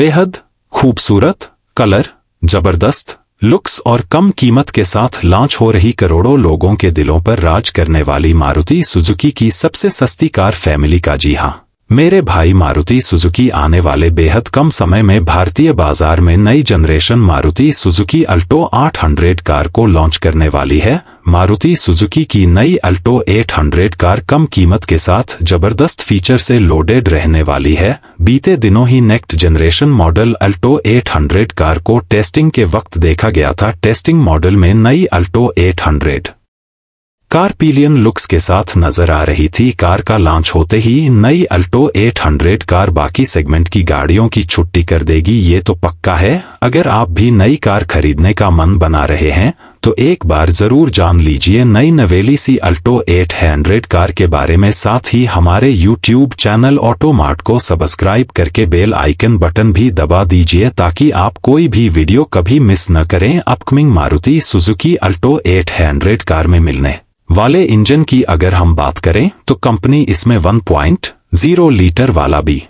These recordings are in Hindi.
बेहद खूबसूरत कलर जबरदस्त लुक्स और कम कीमत के साथ लॉन्च हो रही करोड़ों लोगों के दिलों पर राज करने वाली मारुति सुजुकी की सबसे सस्ती कार फैमिली का जी हाँ मेरे भाई मारुति सुजुकी आने वाले बेहद कम समय में भारतीय बाजार में नई generation Maruti Suzuki Alto 800 car को लॉन्च करने वाली है मारुति सुजुकी की नई अल्टो 800 कार कम कीमत के साथ जबरदस्त फीचर से लोडेड रहने वाली है बीते दिनों ही next generation model Alto 800 car को टेस्टिंग के वक्त देखा गया था टेस्टिंग मॉडल में नई अल्टो एट कार पीलियन लुक्स के साथ नजर आ रही थी कार का लॉन्च होते ही नई अल्टो 800 कार बाकी सेगमेंट की गाड़ियों की छुट्टी कर देगी ये तो पक्का है अगर आप भी नई कार खरीदने का मन बना रहे हैं तो एक बार जरूर जान लीजिए नई नवेली सी अल्टो 800 कार के बारे में साथ ही हमारे YouTube चैनल ऑटोमार्ट को सब्सक्राइब करके बेल आइकन बटन भी दबा दीजिए ताकि आप कोई भी वीडियो कभी मिस न करें upcoming Maruti Suzuki Alto 800 car में मिलने वाले इंजन की अगर हम बात करें तो कंपनी इसमें 1.0 लीटर वाला भी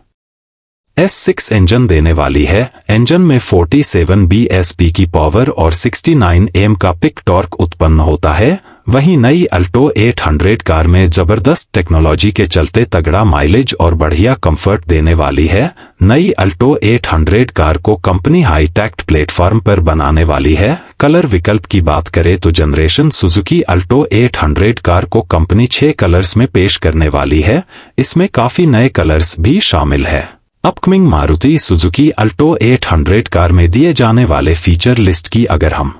S6 इंजन देने वाली है इंजन में 47 पी की पावर और 69 एम का पिक टॉर्क उत्पन्न होता है वहीं नई अल्टो 800 कार में जबरदस्त टेक्नोलॉजी के चलते तगड़ा माइलेज और बढ़िया कंफर्ट देने वाली है नई अल्टो 800 कार को कंपनी हाईटेक्ट प्लेटफॉर्म पर बनाने वाली है कलर विकल्प की बात करें तो जनरेशन सुजुकी अल्टो 800 कार को कंपनी छह कलर्स में पेश करने वाली है इसमें काफी नए कलर्स भी शामिल है upcoming Maruti Suzuki Alto 800 car में दिए जाने वाले फीचर लिस्ट की अगर हम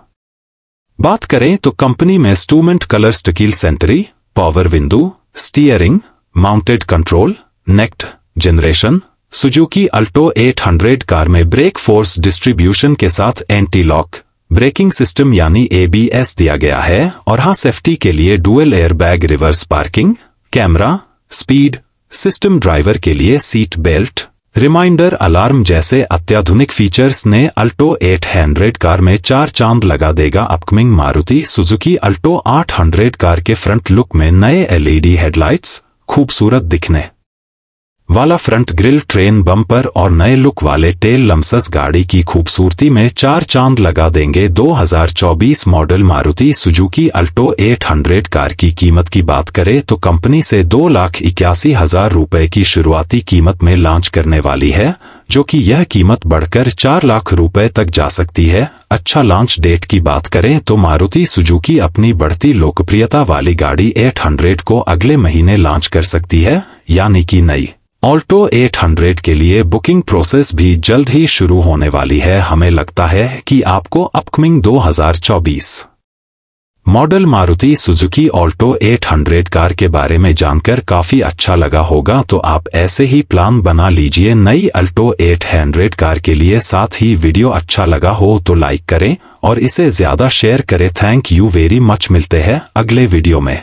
बात करें तो कंपनी में स्टूमेंट कलर स्टकील सेंटरी power window steering mounted control next generation Suzuki Alto 800 car में ब्रेक फोर्स डिस्ट्रीब्यूशन के साथ एंटी लॉक ब्रेकिंग सिस्टम यानी एबीएस दिया गया है और हां सेफ्टी के लिए dual airbag reverse parking camera speed system driver के लिए सीट बेल्ट रिमाइंडर अलार्म जैसे अत्याधुनिक फीचर्स ने अल्टो 800 कार में चार चांद लगा देगा upcoming Maruti Suzuki Alto 800 car के फ्रंट लुक में नए एलईडी हेडलाइट्स खूबसूरत दिखने वाला फ्रंट ग्रिल ट्रेन बम्पर और नए लुक वाले टेल लम्सस गाड़ी की खूबसूरती में चार चांद लगा देंगे 2024 model Maruti Suzuki Alto 800 car की कीमत की बात करें तो कंपनी से दो लाख इक्यासी हजार रूपए की शुरुआती कीमत में लॉन्च करने वाली है जो कि यह कीमत बढ़कर चार लाख रुपए तक जा सकती है अच्छा लॉन्च डेट की बात करें तो मारुति सुजुकी अपनी बढ़ती लोकप्रियता वाली गाड़ी 800 को अगले महीने लॉन्च कर सकती है यानी कि नई ऑल्टो 800 के लिए बुकिंग प्रोसेस भी जल्द ही शुरू होने वाली है हमें लगता है कि आपको upcoming 2024 model Maruti Suzuki Alto 800 car के बारे में जानकर काफी अच्छा लगा होगा तो आप ऐसे ही प्लान बना लीजिए नई अल्टो 800 कार के लिए साथ ही वीडियो अच्छा लगा हो तो लाइक करें और इसे ज्यादा शेयर करें थैंक यू वेरी मच मिलते हैं अगले वीडियो में